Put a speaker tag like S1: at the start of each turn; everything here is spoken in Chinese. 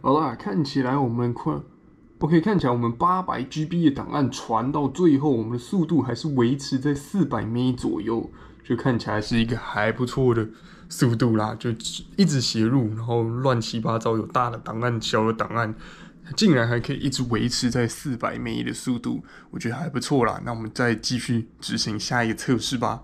S1: 好啦，看起来我们快，OK，看起来我们八百 GB 的档案传到最后，我们的速度还是维持在四百 m 左右，就看起来是一个还不错的速度啦。就一直写入，然后乱七八糟，有大的档案、小的档案，竟然还可以一直维持在四百 m 的速度，我觉得还不错啦。那我们再继续执行下一个测试吧。